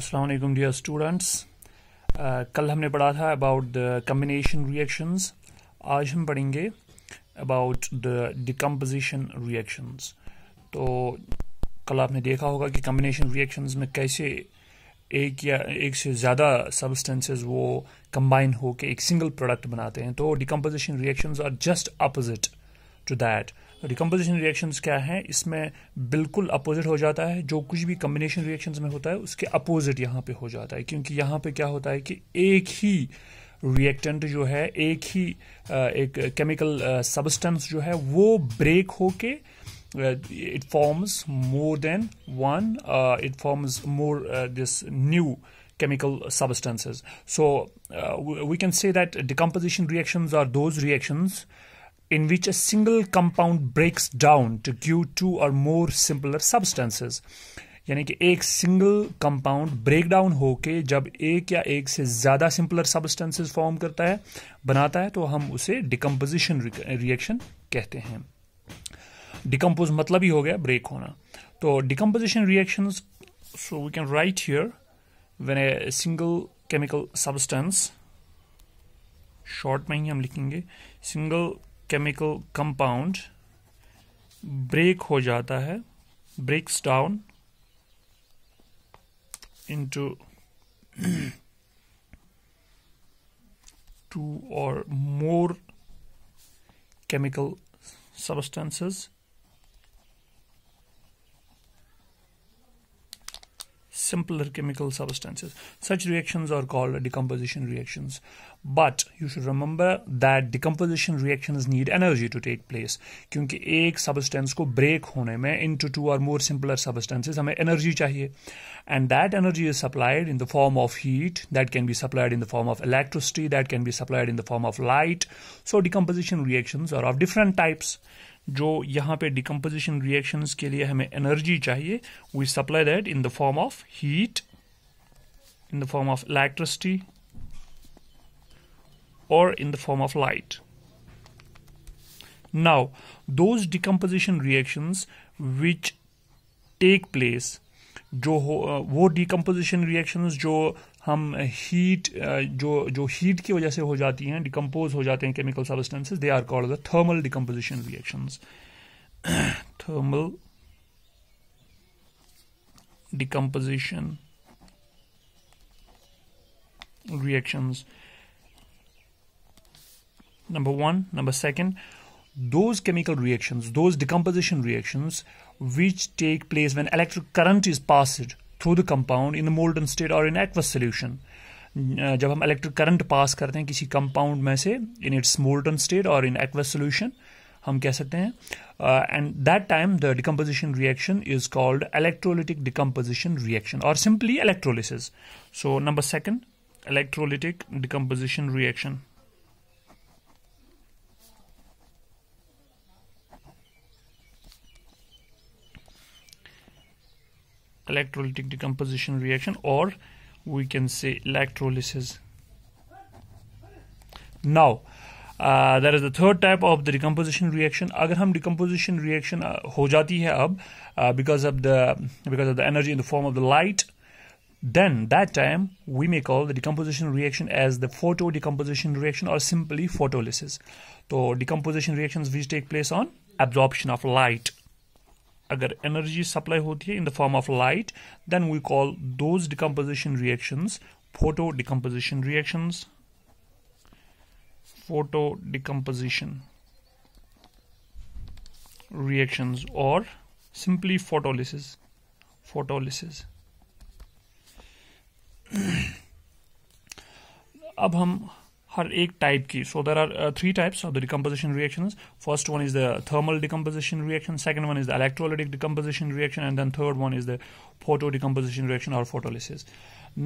असलकम dear students कल हमने पढ़ा था अबाउट द कम्बिनेशन रिएक्शंस आज हम पढ़ेंगे अबाउट द डिकम्पोजिशन रिएक्शंस तो कल आपने देखा होगा कि कम्बिनेशन रिएक्शंस में कैसे एक या एक से ज़्यादा सब्सटेंसेस वो कंबाइन होकर एक सिंगल प्रोडक्ट बनाते हैं तो decomposition reactions are just opposite to that recomposition reactions क्या है इसमें बिल्कुल अपोजिट हो जाता है जो कुछ भी कम्बिनेशन रिएक्शंस में होता है उसके अपोजिट यहाँ पे हो जाता है क्योंकि यहाँ पे क्या होता है कि एक ही रिएक्टेंट जो है एक ही एक केमिकल सब्सटेंस जो है वो ब्रेक होके it forms more than one it forms more this new chemical substances. So uh, we can say that decomposition reactions are those reactions in which a single compound breaks down to give two or more simpler substances यानी कि एक single compound break down होके जब एक या एक से ज़्यादा सिंपलर सब्सटेंसेस फॉर्म करता है बनाता है तो हम उसे डिकम्पोजिशन रिएक्शन कहते हैं डिकम्पोज मतलब ही हो गया ब्रेक होना तो decomposition reaction so we can write here when a single chemical substance short में ही हम लिखेंगे सिंगल केमिकल कंपाउंड ब्रेक हो जाता है ब्रेक्स डाउन इंटू टू और more chemical substances simpler chemical substances. Such reactions are called decomposition reactions. But you should remember that decomposition reactions need energy to take place. Because one substance ko break hone में into two or more simpler substances हमें energy चाहिए. And that energy is supplied in the form of heat, that can be supplied in the form of electricity, that can be supplied in the form of light. So decomposition reactions are of different types. जो यहाँ पे decomposition reaction के लिए हमें energy चाहिए we supply that in the form of heat in the form of electricity और in the form of light now those decomposition reaction which take place जो वो डिकम्पोजिशन रिएक्शंस जो हम हीट जो जो हीट की वजह से हो जाती हैं डिकम्पोज हो जाते हैं chemical substances they are called the thermal decomposition reactions thermal decomposition reactions number one number second those chemical reactions, those decomposition reactions, which take place when electric current is passed through the compound in molten state और in aqueous solution जब हम electric current pass करते हैं किसी compound में से in its मोल्डन state और in aqueous solution हम कह सकते हैं and that time the decomposition reaction is called electrolytic decomposition reaction और simply electrolysis so number second electrolytic decomposition reaction electrolytic decomposition reaction or we can say electrolysis now uh, there is the third type of the decomposition reaction. Reaction decomposition reaction decomposition reaction हो जाती है अब because of the because of the energy in the form then that time we may call the decomposition reaction as the photo decomposition reaction or simply photolysis so decomposition reactions which take place on absorption of light अगर energy supply होती है in the form of light then we call those decomposition reactions photo decomposition reactions photo decomposition reactions और simply photolysis photolysis अब हम हर एक type की so there are three types of the decomposition reactions first one is the thermal decomposition reaction second one is the electrolytic decomposition reaction and then third one is the photo decomposition reaction or photolysis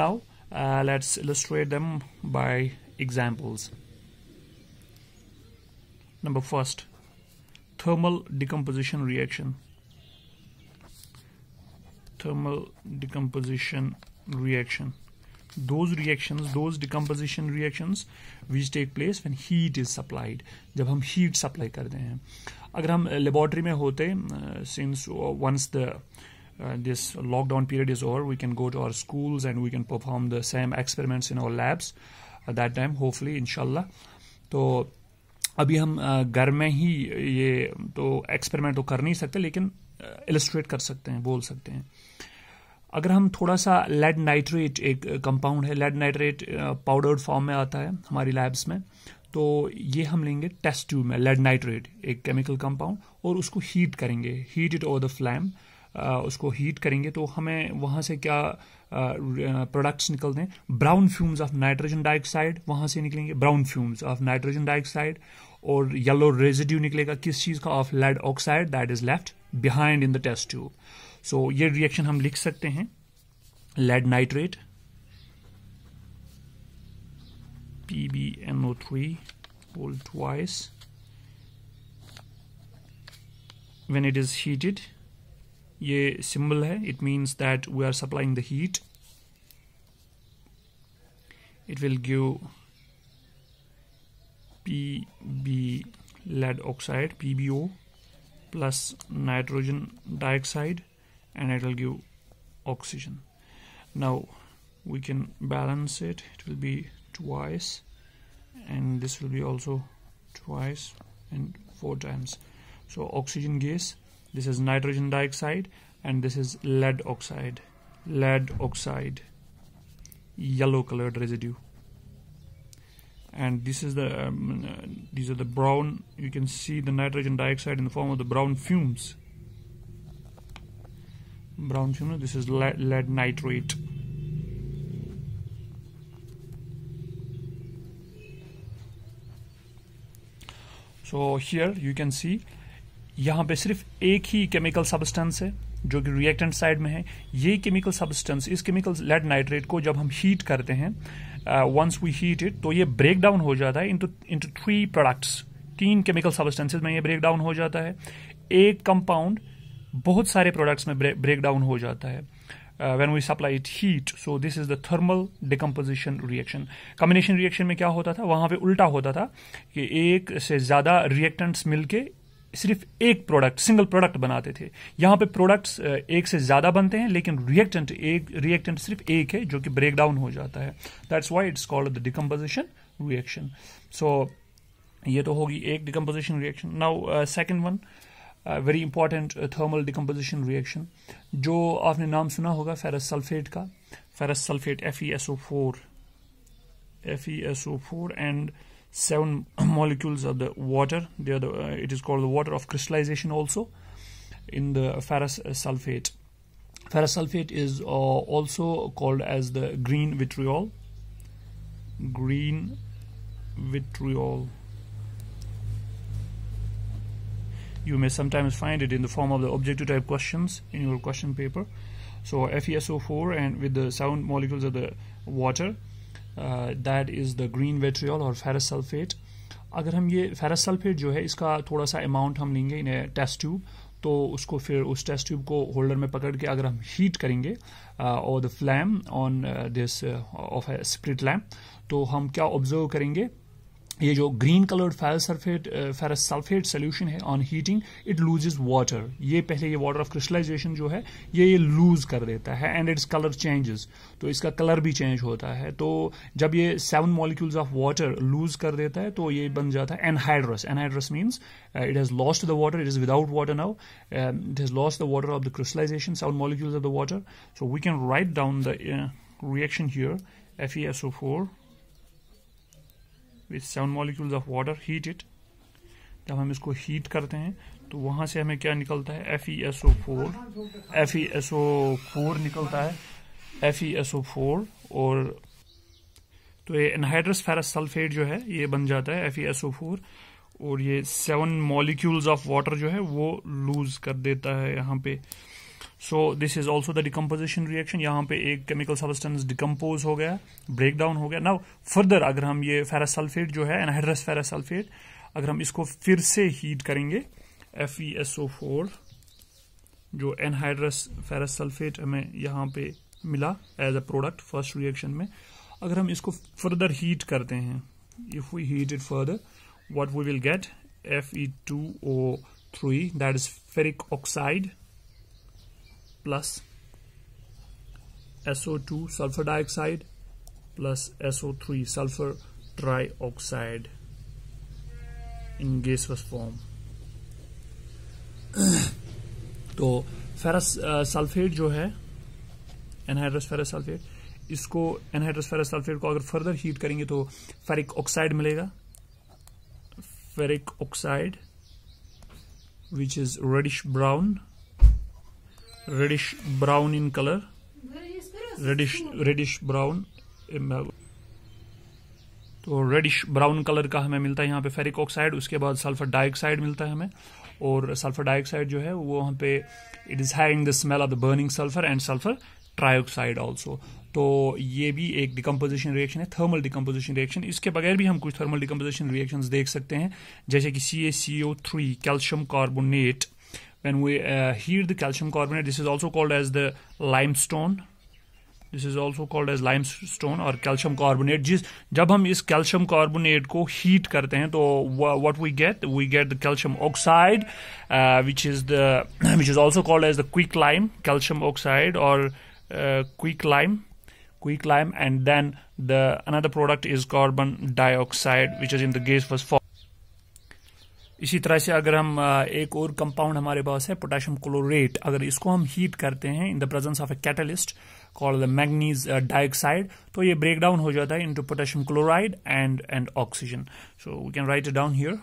now uh, let's illustrate them by examples number first thermal decomposition reaction thermal decomposition reaction those reactions those decomposition reactions which take place when heat is supplied jab hum heat supply karte hain agar hum laboratory mein hote uh, since uh, once the uh, this lockdown period is over we can go to our schools and we can perform the same experiments in our labs at that time hopefully inshallah तो अभी हम घर में ही ये तो experiment तो कर नहीं सकते लेकिन इलस्ट्रेट कर सकते हैं बोल सकते हैं अगर हम थोड़ा सा लेड नाइट्रेट एक कंपाउंड है लेड नाइट्रेट पाउडर्ड फॉर्म में आता है हमारी लैब्स में तो ये हम लेंगे टेस्ट ट्यूब में लेड नाइट्रेट एक केमिकल कंपाउंड और उसको हीट करेंगे heat it over the flame उसको हीट करेंगे तो हमें वहाँ से क्या प्रोडक्ट्स निकलते हैं brown fumes of nitrogen dioxide वहाँ से निकलेंगे brown fumes of nitrogen dioxide और येलो रेजिड्यू निकलेगा किस चीज़ का of lead oxide that is left behind in the test tube so so, ये रिएक्शन हम लिख सकते हैं lead nitrate P B N O three whole twice when it is heated ये सिंबल है it means that we are supplying the heat it will give P B lead oxide P B O plus nitrogen dioxide and it will give oxygen now we can balance it it will be twice and this will be also twice and four times so oxygen gas this is nitrogen dioxide and this is lead oxide lead oxide yellow colored residue and this is the um, uh, these are the brown you can see the nitrogen dioxide in the form of the brown fumes brown fume this is lead, lead nitrate so here you can see यहां पे सिर्फ एक ही chemical substance है जो कि reactant side में है ये केमिकल सब्सटेंस इस केमिकल लेड नाइट्रेट को जब हम हीट करते हैं वंस वी हीट इट तो ये ब्रेक डाउन हो जाता है इंटू इंटू थ्री प्रोडक्ट्स तीन केमिकल सब्सटेंसेज में ये ब्रेक डाउन हो जाता है एक कंपाउंड बहुत सारे प्रोडक्ट्स में ब्रेक डाउन हो जाता है when we supply it heat so this is the thermal decomposition reaction combination reaction में क्या होता था वहां पे उल्टा होता था कि एक से ज़्यादा रिएक्टेंट्स मिलके सिर्फ एक प्रोडक्ट सिंगल प्रोडक्ट बनाते थे यहां पे प्रोडक्ट्स uh, एक से ज़्यादा बनते हैं लेकिन रिएक्टेंट एक रिएक्टेंट सिर्फ एक है जो कि ब्रेक डाउन हो जाता है that's why it's called the decomposition reaction so ये तो होगी एक decomposition reaction now second one Uh, very important uh, thermal decomposition reaction. Jo आपने नाम सुना होगा फेरस sulphate का ferrous sulphate F E S O four seven molecules of the water. They are the, uh, it is called the water of crystallization also in the ferrous sulfate. Ferrous sulfate is also called as the green vitriol. Green vitriol. You may sometimes find it in the form of the objective type questions in your question paper. So FeSO4 and with the sound molecules of the water, uh, that is the green vitriol or ferrous sulfate. अगर हम ये ferrous sulfate जो है इसका थोड़ा सा amount हम लेंगे इन टेस्ट ट्यूब तो उसको फिर उस टेस्ट ट्यूब को होल्डर में पकड़ के अगर हम हीट करेंगे और the flame on this of a spirit lamp तो हम क्या ऑब्जर्व करेंगे ये जो green coloured ferrous sulphate ferrous sulphate solution है on heating it loses water ये पहले ये वाटर ऑफ क्रिस्टलाइजेशन जो है ये ये लूज कर देता है एंड इट्स कलर चेंजेस तो इसका कलर भी चेंज होता है तो जब ये seven molecules of water lose कर देता है तो ये बन जाता है anhydrous anhydrous means it has lost the water it is without water now it has lost the water of the crystallization seven molecules of the water so we can write down the reaction here F E S O four with seven molecules of water heat it जब हम इसको heat करते हैं तो वहाँ से हमें क्या निकलता है F E S O four F E S O four निकलता है F E S O four और तो ये एनहाइड्रस फेरस सल्फेट जो है ये बन जाता है F E S O four और ये सेवन मॉलिक्यूल्स ऑफ वाटर जो है वो लूज कर देता है यहाँ पे so this is also the decomposition reaction यहाँ पे एक केमिकल सबस्टेंस डिकम्पोज हो गया ब्रेक डाउन हो गया ना फर्दर अगर हम ये फेरासल्फेट जो है एनहाइड्रस फेरासल्फेट अगर हम इसको फिर से हीट करेंगे F E S O four जो एनहाइड्रस फेरासल्फेट हमें यहाँ पे मिला as a product first reaction में अगर हम इसको फर्दर हीट करते हैं if we heat it further what we will get F E two O three that is ferric oxide plus SO2 sulphur dioxide plus SO3 sulphur trioxide in gaseous form तो ferrous sulphate uh, जो है anhydrous ferrous sulphate इसको anhydrous ferrous sulphate को अगर further heat करेंगे तो ferric oxide मिलेगा ferric oxide which is reddish brown reddish brown in color reddish reddish brown तो रेडिश ब्राउन कलर का हमें मिलता है यहाँ पे फेरिक ऑक्साइड उसके बाद सल्फर डाइऑक्साइड मिलता है हमें और सल्फर डाइऑक्साइड जो है वो वहाँ पे it is having the smell of the burning sulphur and sulphur trioxide also तो ये भी एक डिकम्पोजिशन रिएक्शन है थर्मल डिकम्पोजिशन रिएक्शन इसके बगैर भी हम कुछ थर्मल डिकम्पोजिशन रिएक्शन देख सकते हैं जैसे कि C A C O three calcium carbonate when we uh, heat the calcium carbonate this is also called as the limestone this is also called as limestone or calcium carbonate jis jab hum is calcium carbonate ko heat karte hain to what we get we get the calcium oxide uh, which is the which is also called as the quick lime calcium oxide or uh, quick lime quick lime and then the another product is carbon dioxide which is in the gaseous form इसी तरह से अगर हम एक और compound हमारे पास है potassium chlorate अगर इसको हम हीट करते हैं in the presence of a catalyst call the manganese dioxide तो ये ब्रेक डाउन हो जाता है into potassium chloride and and oxygen so we can write down here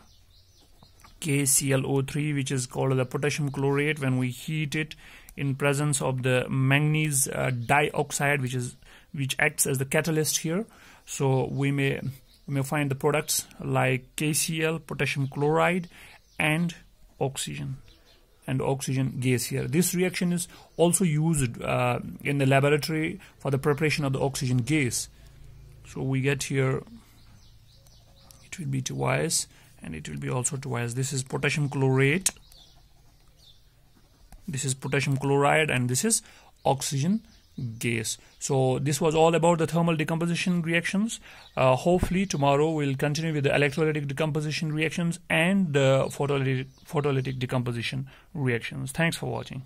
K C L three which is called the potassium chlorate when we heat it in presence of the manganese dioxide which is which acts as the catalyst here so we may you find the products like KCl, potassium chloride and oxygen and oxygen gas here. This reaction is also used uh, in the laboratory for the preparation of the oxygen gas. So we get here, it will be twice and it will be also twice. This is potassium chlorate, this is potassium chloride and this is oxygen gas. So this was all about the thermal decomposition reactions. Uh, hopefully tomorrow we'll continue with the electrolytic decomposition reactions and the photolytic, photolytic decomposition reactions. Thanks for watching.